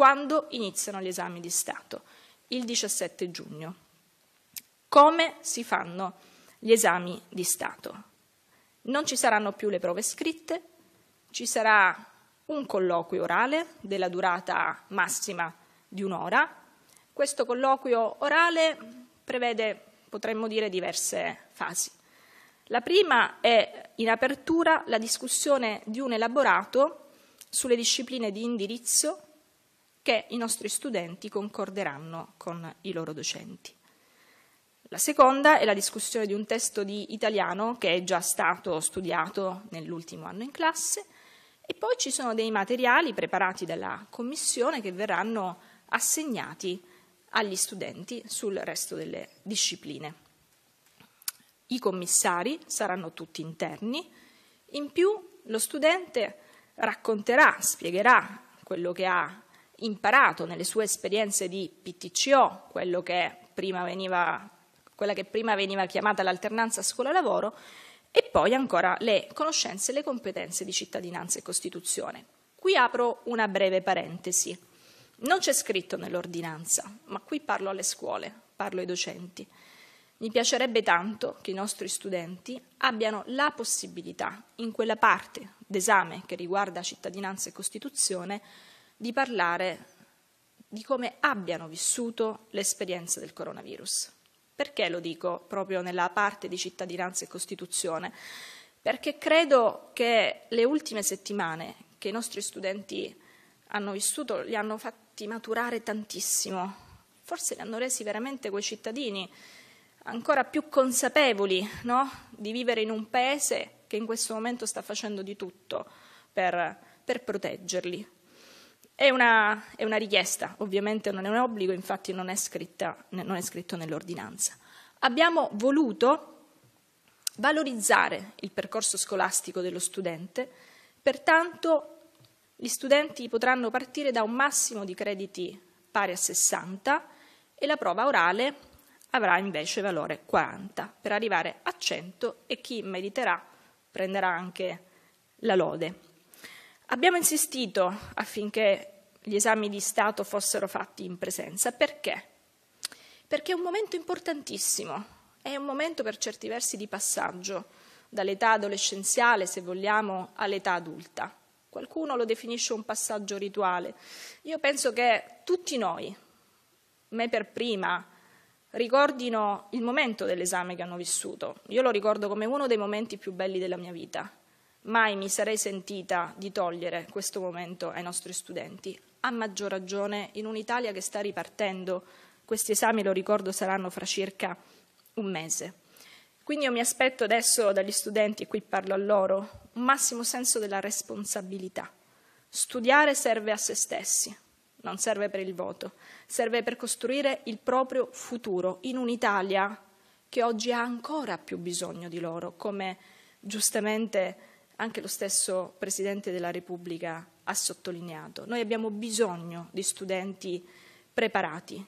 Quando iniziano gli esami di Stato? Il 17 giugno. Come si fanno gli esami di Stato? Non ci saranno più le prove scritte, ci sarà un colloquio orale della durata massima di un'ora. Questo colloquio orale prevede, potremmo dire, diverse fasi. La prima è in apertura la discussione di un elaborato sulle discipline di indirizzo che i nostri studenti concorderanno con i loro docenti. La seconda è la discussione di un testo di italiano che è già stato studiato nell'ultimo anno in classe e poi ci sono dei materiali preparati dalla commissione che verranno assegnati agli studenti sul resto delle discipline. I commissari saranno tutti interni, in più lo studente racconterà, spiegherà quello che ha imparato nelle sue esperienze di PTCO, che veniva, quella che prima veniva chiamata l'alternanza scuola-lavoro, e poi ancora le conoscenze e le competenze di cittadinanza e Costituzione. Qui apro una breve parentesi. Non c'è scritto nell'ordinanza, ma qui parlo alle scuole, parlo ai docenti. Mi piacerebbe tanto che i nostri studenti abbiano la possibilità, in quella parte d'esame che riguarda cittadinanza e Costituzione, di parlare di come abbiano vissuto l'esperienza del coronavirus. Perché lo dico proprio nella parte di cittadinanza e Costituzione? Perché credo che le ultime settimane che i nostri studenti hanno vissuto li hanno fatti maturare tantissimo, forse li hanno resi veramente quei cittadini ancora più consapevoli no? di vivere in un paese che in questo momento sta facendo di tutto per, per proteggerli, è una, è una, richiesta, ovviamente non è un obbligo, infatti non è, scritta, non è scritto nell'ordinanza. Abbiamo voluto valorizzare il percorso scolastico dello studente, pertanto gli studenti potranno partire da un massimo di crediti pari a 60 e la prova orale avrà invece valore 40 per arrivare a 100 e chi mediterà prenderà anche la lode. Abbiamo insistito affinché gli esami di Stato fossero fatti in presenza. Perché? Perché è un momento importantissimo, è un momento per certi versi di passaggio dall'età adolescenziale, se vogliamo, all'età adulta. Qualcuno lo definisce un passaggio rituale. Io penso che tutti noi, me per prima, ricordino il momento dell'esame che hanno vissuto. Io lo ricordo come uno dei momenti più belli della mia vita Mai mi sarei sentita di togliere questo momento ai nostri studenti, a maggior ragione in un'Italia che sta ripartendo. Questi esami, lo ricordo, saranno fra circa un mese. Quindi io mi aspetto adesso dagli studenti, e qui parlo a loro, un massimo senso della responsabilità. Studiare serve a se stessi, non serve per il voto, serve per costruire il proprio futuro in un'Italia che oggi ha ancora più bisogno di loro, come giustamente anche lo stesso Presidente della Repubblica ha sottolineato. Noi abbiamo bisogno di studenti preparati,